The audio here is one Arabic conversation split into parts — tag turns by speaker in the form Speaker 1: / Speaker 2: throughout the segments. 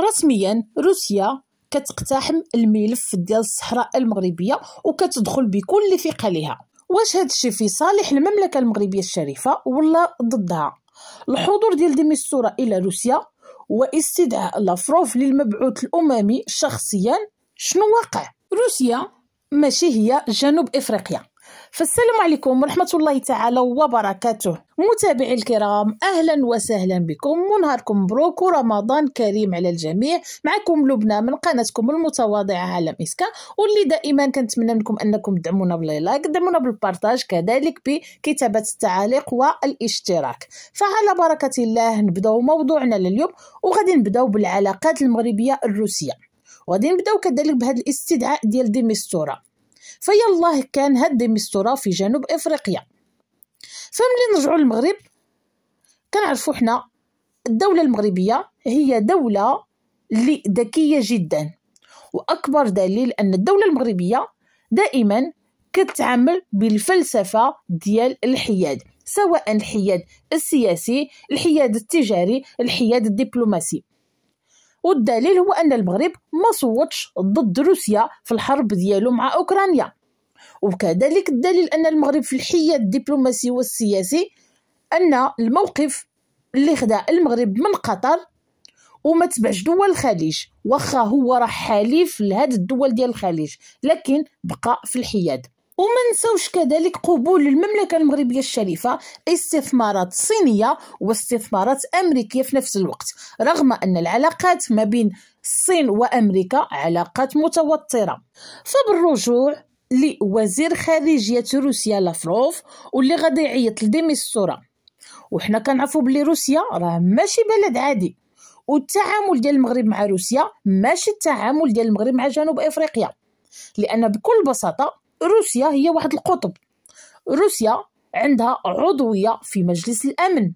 Speaker 1: رسميا روسيا كتقتحم الملف ديال الصحراء المغربيه وكتدخل بكل ثقلها واش هادشي في صالح المملكه المغربيه الشريفه ولا ضدها الحضور ديال ديمستورا الى روسيا واستدعاء لافروف للمبعوث الاممي شخصيا شنو واقع روسيا ماشي هي جنوب افريقيا فالسلام عليكم ورحمة الله تعالى وبركاته متابعي الكرام أهلا وسهلا بكم ونهاركم مبروك ورمضان كريم على الجميع معكم لبنى من قناتكم المتواضعة عالم إسكا واللي دائما كنتمنى منكم أنكم تدعمونا باللايك دعمونا بالبارتاج كذلك بكتابة التعاليق والاشتراك فعلى بركة الله نبدأ موضوعنا لليوم وغادي نبدأ بالعلاقات المغربية الروسية وغادي نبداو كذلك بهذا الاستدعاء ديال ديمستورا فيالله كان هدي الثورة في جنوب أفريقيا فملي نرجعوا للمغرب كنعرفوا حنا الدولة المغربية هي دولة اللي ذكية جدا وأكبر دليل أن الدولة المغربية دائما كتعامل بالفلسفة ديال الحياد سواء الحياد السياسي الحياد التجاري الحياد الدبلوماسي والدليل هو أن المغرب ما صوتش ضد روسيا في الحرب ديالو مع أوكرانيا وكذلك الدليل أن المغرب في الحياد الدبلوماسي والسياسي أن الموقف اللي خدا المغرب من قطر وما تبعش دول الخليج واخا هو راه حليف لهاد الدول ديال الخليج لكن بقى في الحياد وما نساوش كذلك قبول المملكة المغربية الشريفة استثمارات صينية واستثمارات أمريكية في نفس الوقت رغم أن العلاقات ما بين الصين وأمريكا علاقات متوترة فبالرجوع لوزير خارجية روسيا لافروف واللي غادي يعيط لديميستورا وحنا كنعرفوا بلي روسيا راه ماشي بلد عادي والتعامل ديال المغرب مع روسيا ماشي التعامل ديال المغرب مع جنوب افريقيا لان بكل بساطه روسيا هي واحد القطب روسيا عندها عضوية في مجلس الأمن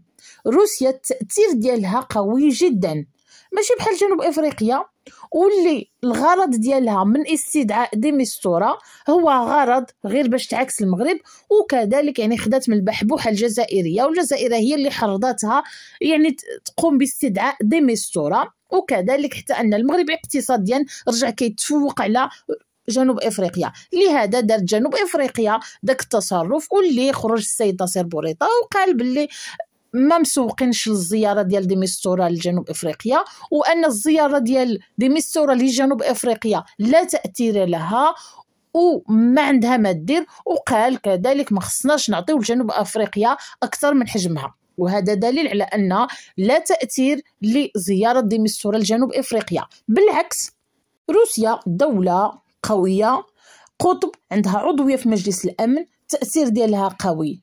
Speaker 1: روسيا التأثير ديالها قوي جدا ماشي بحال جنوب افريقيا واللي الغرض ديالها من استدعاء ديمستورا هو غرض غير باش تعكس المغرب وكذلك يعني خدات من البحبوحه الجزائريه والجزائر هي اللي حرضتها يعني تقوم باستدعاء ديمستورا وكذلك حتى ان المغرب اقتصاديا رجع كيتفوق على جنوب افريقيا لهذا دارت جنوب افريقيا داك التصرف واللي خرج السيد ناصر بوريطه وقال باللي ما مسوقينش للزياره ديال ديميستورا لجنوب افريقيا وان الزياره ديال ديميستورا لجنوب افريقيا لا تاثير لها وما عندها ما دير وقال كذلك ما خصناش نعطيو لجنوب افريقيا اكثر من حجمها وهذا دليل على ان لا تاثير لزياره ديميستورا لجنوب افريقيا بالعكس روسيا دوله قوية قطب عندها عضوية في مجلس الأمن التأثير ديالها قوي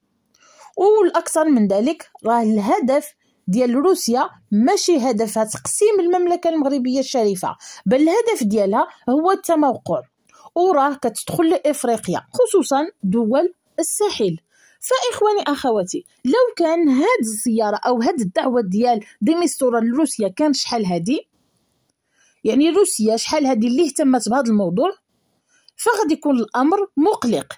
Speaker 1: والأكثر من ذلك راه الهدف ديال روسيا ماشي هدفها تقسيم المملكة المغربية الشريفة بل الهدف ديالها هو التموقع وراه كتدخل لإفريقيا خصوصا دول الساحل فإخواني أخواتي لو كان هاد الزيارة أو هاد الدعوة ديال ديمستورا لروسيا كان شحال هادي يعني روسيا شحال هادي اللي اهتمت بهذا الموضوع فغادي يكون الامر مقلق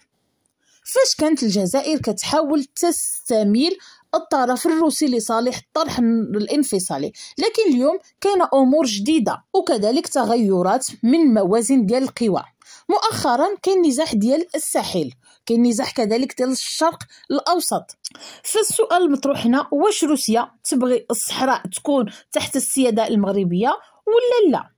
Speaker 1: فاش كانت الجزائر كتحاول تستميل الطرف الروسي لصالح الطرح الانفصالي لكن اليوم كاين امور جديده وكذلك تغيرات من موازين ديال القوى مؤخرا كاين نزاح ديال الساحل كاين نزاح كذلك ديال الشرق الاوسط فالسؤال المطروح هنا واش روسيا تبغي الصحراء تكون تحت السياده المغربيه ولا لا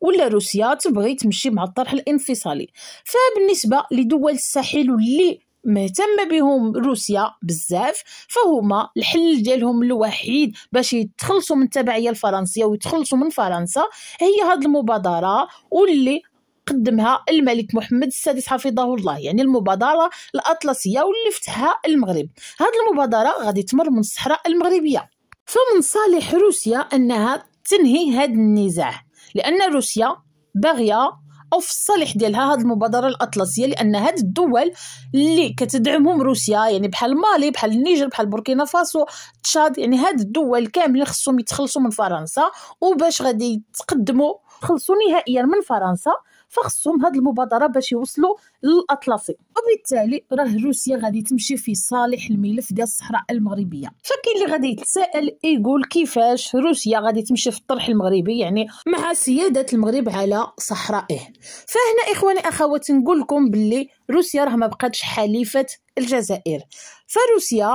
Speaker 1: ولا روسيا تبغي تمشي مع الطرح الانفصالي فبالنسبه لدول الساحل واللي مهتمه بهم روسيا بزاف فهما الحل ديالهم الوحيد باش يتخلصوا من التبعيه الفرنسيه ويتخلصوا من فرنسا هي هذه المبادره واللي قدمها الملك محمد السادس حفظه الله يعني المبادره الاطلسيه واللي فتحها المغرب هذه المبادره غادي تمر من الصحراء المغربيه فمن صالح روسيا انها تنهي هذا النزاع لأن روسيا باغية أو في الصالح ديالها هاد المبادرة الأطلسية لأن هاد الدول اللي كتدعمهم روسيا يعني بحال مالي بحال النيجر بحال بوركينا فاسو تشاد يعني هاد الدول كاملين خصهم يتخلصوا من فرنسا وباش غادي يتقدموا خلصوا نهائيا من فرنسا فخصهم هاد المبادره باش يوصلوا للاطلسي وبالتالي راه روسيا غادي تمشي في صالح الملف ديال الصحراء المغربيه فكاين اللي غادي يتساءل يقول كيفاش روسيا غادي تمشي في الطرح المغربي يعني مع سياده المغرب على صحرائه فهنا اخواني اخواتي نقول لكم باللي روسيا راه ما بقاتش حليفه الجزائر فروسيا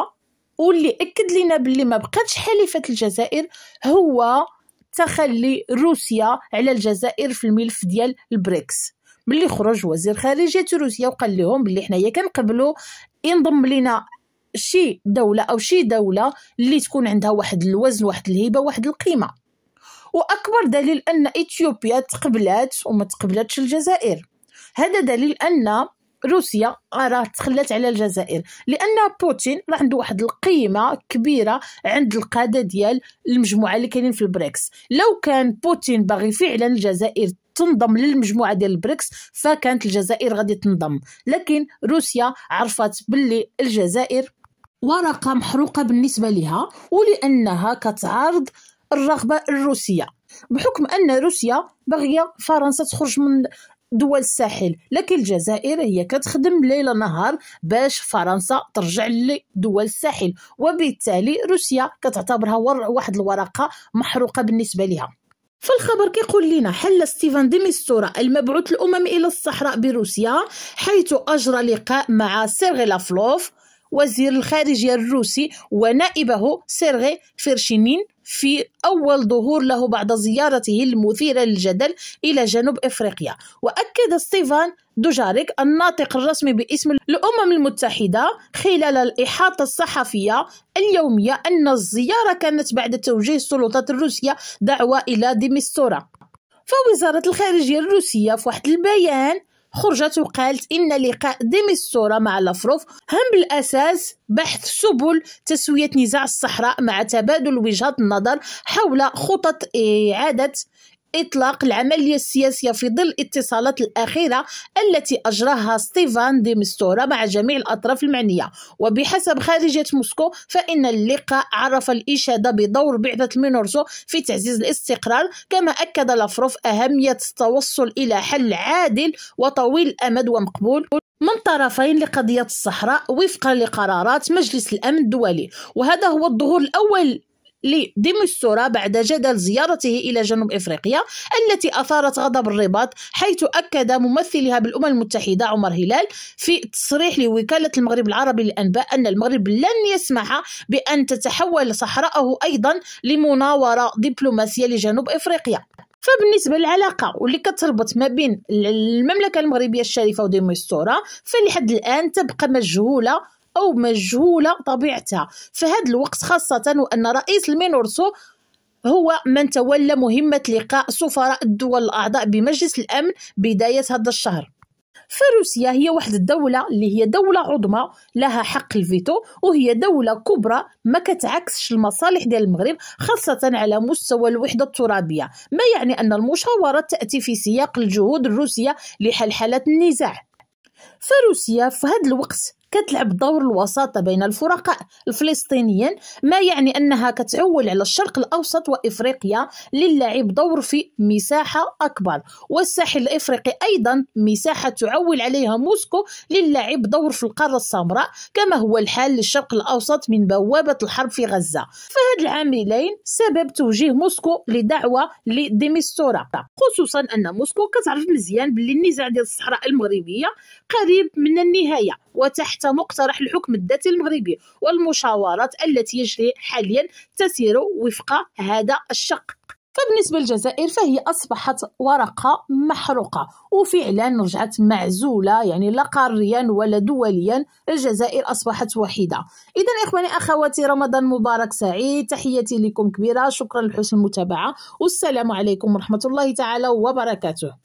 Speaker 1: واللي اكد لنا باللي ما بقاتش حليفه الجزائر هو تخلي روسيا على الجزائر في الملف ديال البريكس ملي خرج وزير خارجيه روسيا وقال لهم بلي حنايا كنقبلوا ينضم لنا شي دوله او شي دوله اللي تكون عندها واحد الوزن واحد الهيبه واحد القيمه واكبر دليل ان اثيوبيا تقبلات وما تقبلاتش الجزائر هذا دليل ان روسيا راه تخلات على الجزائر لان بوتين راه عنده واحد القيمه كبيره عند القاده ديال المجموعه اللي كاينين في البريكس لو كان بوتين باغي فعلا الجزائر تنضم للمجموعه ديال البريكس فكانت الجزائر غادي تنضم لكن روسيا عرفت باللي الجزائر ورقه محروقه بالنسبه لها ولانها كتعارض الرغبه الروسيه بحكم ان روسيا باغيه فرنسا تخرج من دول الساحل لكن الجزائر هي كتخدم ليل نهار باش فرنسا ترجع لدول الساحل وبالتالي روسيا كتعتبرها واحد الورقه محروقه بالنسبه لها فالخبر كيقول لنا حل ستيفان ديميستورا المبعوث الاممي الى الصحراء بروسيا حيث اجرى لقاء مع سيرغي لافلوف وزير الخارجيه الروسي ونائبه سيرغي فيرشينين في أول ظهور له بعد زيارته المثيرة للجدل إلى جنوب إفريقيا وأكد ستيفان دوجاريك الناطق الرسمي باسم الأمم المتحدة خلال الإحاطة الصحفية اليومية أن الزيارة كانت بعد توجيه السلطات الروسية دعوة إلى ديمستورا فوزارة الخارجية الروسية في واحد البيان خرجت وقالت إن لقاء ديمي الصورة مع لافروف هم بالأساس بحث سبل تسوية نزاع الصحراء مع تبادل وجهات النظر حول خطط إعادة إطلاق العملية السياسية في ظل الاتصالات الأخيرة التي أجراها ستيفان دي مستورة مع جميع الأطراف المعنية وبحسب خارجية موسكو فإن اللقاء عرف الإشادة بدور بعثة المينورسو في تعزيز الاستقرار كما أكد لافروف أهمية التوصل إلى حل عادل وطويل الأمد ومقبول من طرفين لقضية الصحراء وفقا لقرارات مجلس الأمن الدولي وهذا هو الظهور الأول لديمستورا بعد جدل زيارته إلى جنوب إفريقيا التي أثارت غضب الرباط حيث أكد ممثلها بالأمم المتحدة عمر هلال في تصريح لوكالة المغرب العربي للأنباء أن المغرب لن يسمح بأن تتحول صحراءه أيضا لمناورة دبلوماسية لجنوب إفريقيا فبالنسبة للعلاقة واللي كتربط ما بين المملكة المغربية الشريفة وديمستورا فلحد الآن تبقى مجهولة أو مجهولة طبيعتها فهاد الوقت خاصة وأن رئيس المينورسو هو من تولى مهمة لقاء سفراء الدول الأعضاء بمجلس الأمن بداية هذا الشهر فروسيا هي واحد الدولة اللي هي دولة عظمى لها حق الفيتو وهي دولة كبرى ما كتعكسش المصالح ديال المغرب خاصة على مستوى الوحدة الترابية ما يعني أن المشاورة تأتي في سياق الجهود الروسية لحل حالة النزاع فروسيا في هذا الوقت كتلعب دور الوساطة بين الفرقاء الفلسطينيين ما يعني أنها كتعول على الشرق الأوسط وإفريقيا للعب دور في مساحة أكبر والساحل الإفريقي أيضا مساحة تعول عليها موسكو للعب دور في القارة السمراء كما هو الحال للشرق الأوسط من بوابة الحرب في غزة فهاد العاملين سبب توجيه موسكو لدعوة لديمستورا خصوصا أن موسكو كتعرف مزيان باللي النزاع ديال الصحراء المغربية قريب من النهاية وتحت مقترح الحكم الذاتي المغربي والمشاورات التي يجري حاليا تسير وفق هذا الشق فبالنسبة للجزائر فهي أصبحت ورقة محروقة وفعلا رجعت معزولة يعني لا قاريا ولا دوليا الجزائر أصبحت وحيدة إذا إخواني أخواتي رمضان مبارك سعيد تحياتي لكم كبيرة شكرا لحسن المتابعة والسلام عليكم ورحمة الله تعالى وبركاته